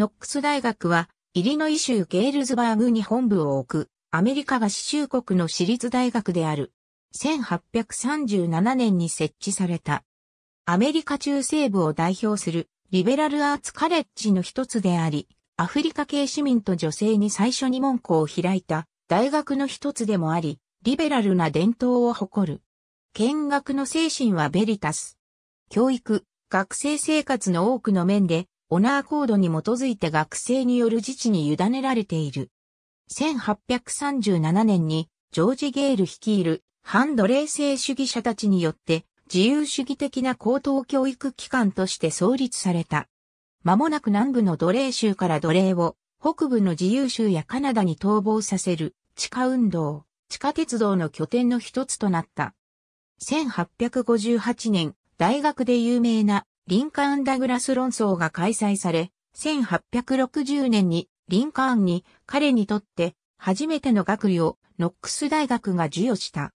ノックス大学は、イリノイ州ゲールズバーグに本部を置く、アメリカ合衆国の私立大学である。1837年に設置された。アメリカ中西部を代表するリベラルアーツカレッジの一つであり、アフリカ系市民と女性に最初に門戸を開いた大学の一つでもあり、リベラルな伝統を誇る。見学の精神はベリタス。教育、学生生活の多くの面でオナーコードに基づいて学生による自治に委ねられている。1837年にジョージ・ゲール率いる反奴隷制主義者たちによって自由主義的な高等教育機関として創立された。間もなく南部の奴隷州から奴隷を北部の自由州やカナダに逃亡させる地下運動、地下鉄道の拠点の一つとなった。1858年、大学で有名なリンカーン・ダグラス論争が開催され、1860年にリンカーンに彼にとって初めての学位をノックス大学が授与した。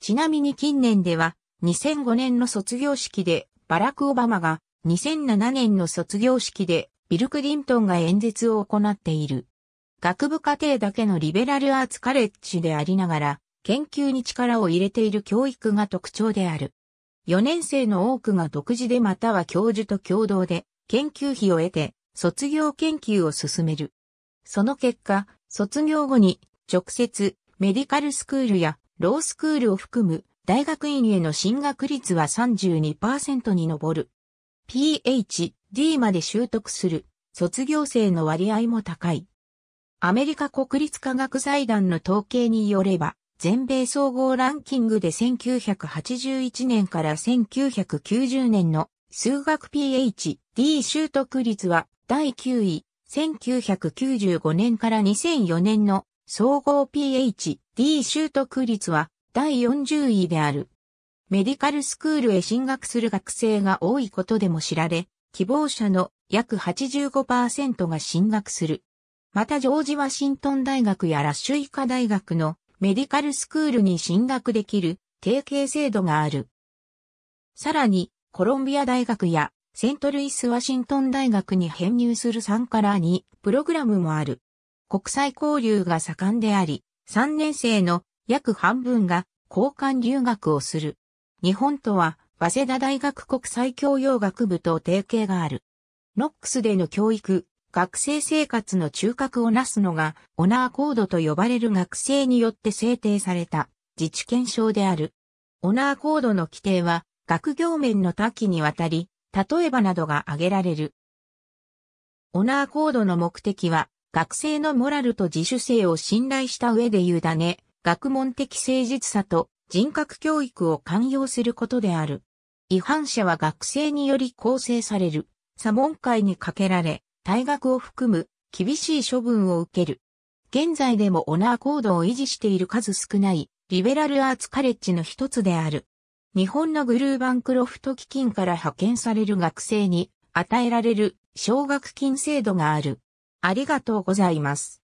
ちなみに近年では2005年の卒業式でバラク・オバマが2007年の卒業式でビル・クリントンが演説を行っている。学部課程だけのリベラルアーツカレッジでありながら研究に力を入れている教育が特徴である。4年生の多くが独自でまたは教授と共同で研究費を得て卒業研究を進める。その結果、卒業後に直接メディカルスクールやロースクールを含む大学院への進学率は32%に上る。PhD まで習得する卒業生の割合も高い。アメリカ国立科学財団の統計によれば、全米総合ランキングで1981年から1990年の数学 PhD 習得率は第9位、1995年から2004年の総合 PhD 習得率は第40位である。メディカルスクールへ進学する学生が多いことでも知られ、希望者の約85%が進学する。またジョージ・ワシントン大学やラッシュ医科大学のメディカルスクールに進学できる提携制度がある。さらに、コロンビア大学やセントルイス・ワシントン大学に編入する3から2プログラムもある。国際交流が盛んであり、3年生の約半分が交換留学をする。日本とは、早稲田大学国際教養学部と提携がある。ノックスでの教育、学生生活の中核をなすのが、オナーコードと呼ばれる学生によって制定された自治憲章である。オナーコードの規定は、学業面の多岐にわたり、例えばなどが挙げられる。オナーコードの目的は、学生のモラルと自主性を信頼した上で委ね、学問的誠実さと人格教育を寛容することである。違反者は学生により構成される、査問会にかけられ、退学を含む厳しい処分を受ける。現在でもオナーコードを維持している数少ないリベラルアーツカレッジの一つである。日本のグルーバンクロフト基金から派遣される学生に与えられる奨学金制度がある。ありがとうございます。